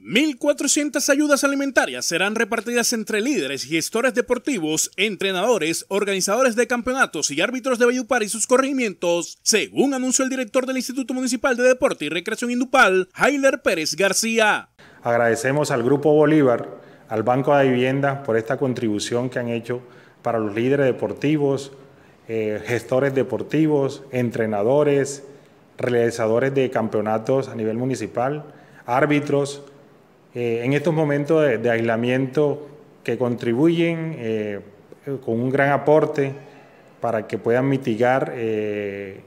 1.400 ayudas alimentarias serán repartidas entre líderes y gestores deportivos, entrenadores, organizadores de campeonatos y árbitros de Bayupar y sus corregimientos, según anunció el director del Instituto Municipal de Deporte y Recreación Indupal, Jailer Pérez García. Agradecemos al Grupo Bolívar, al Banco de Vivienda, por esta contribución que han hecho para los líderes deportivos, eh, gestores deportivos, entrenadores, realizadores de campeonatos a nivel municipal, árbitros, eh, en estos momentos de, aislamiento que contribuyen eh, con un gran aporte para que puedan mitigar eh,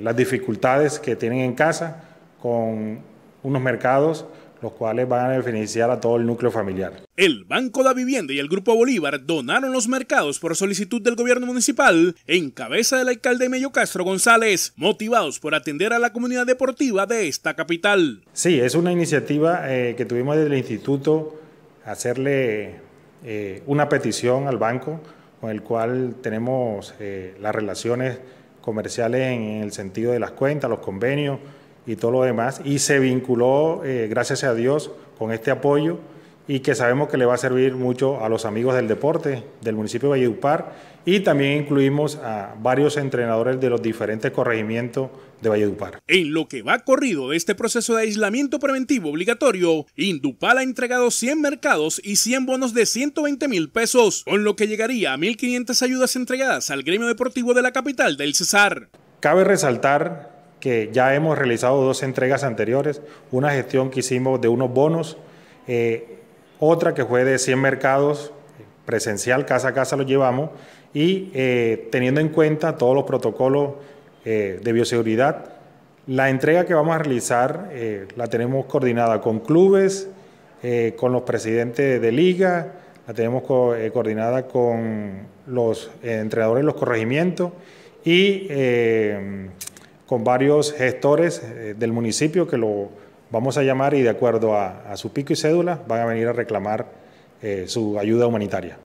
las dificultades que tienen en casa con unos mercados los cuales van a beneficiar a todo el núcleo familiar. El Banco de Vivienda y el Grupo Bolívar donaron los mercados por solicitud del gobierno municipal en cabeza del alcalde Mello Castro González, motivados por atender a la comunidad deportiva de esta capital. Sí, es una iniciativa eh, que tuvimos desde el instituto, hacerle eh, una petición al banco con el cual tenemos eh, las relaciones comerciales en el sentido de las cuentas, los convenios y todo lo demás, y se vinculó, eh, gracias a Dios, con este apoyo y que sabemos que le va a servir mucho a los amigos del deporte del municipio de Valledupar y también incluimos a varios entrenadores de los diferentes corregimientos de Valledupar. En lo que va corrido de este proceso de aislamiento preventivo obligatorio, Indupal ha entregado 100 mercados y 100 bonos de 120 mil pesos, con lo que llegaría a 1.500 ayudas entregadas al gremio deportivo de la capital del Cesar. Cabe resaltar que ya hemos realizado dos entregas anteriores, una gestión que hicimos de unos bonos, eh, otra que fue de 100 mercados presencial, casa a casa lo llevamos, y eh, teniendo en cuenta todos los protocolos eh, de bioseguridad, la entrega que vamos a realizar la tenemos coordinada con clubes, con los presidentes de liga, la tenemos coordinada con los entrenadores de los corregimientos y con varios gestores eh, del municipio que lo vamos a llamar y de acuerdo a, su pico y cédula van a venir a reclamar eh, su ayuda humanitaria.